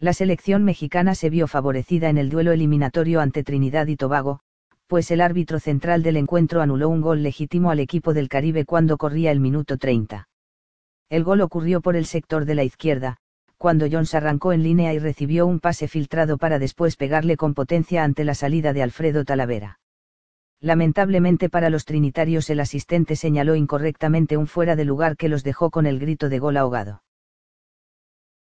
La selección mexicana se vio favorecida en el duelo eliminatorio ante Trinidad y Tobago, pues el árbitro central del encuentro anuló un gol legítimo al equipo del Caribe cuando corría el minuto 30. El gol ocurrió por el sector de la izquierda, cuando Jones arrancó en línea y recibió un pase filtrado para después pegarle con potencia ante la salida de Alfredo Talavera. Lamentablemente para los trinitarios el asistente señaló incorrectamente un fuera de lugar que los dejó con el grito de gol ahogado.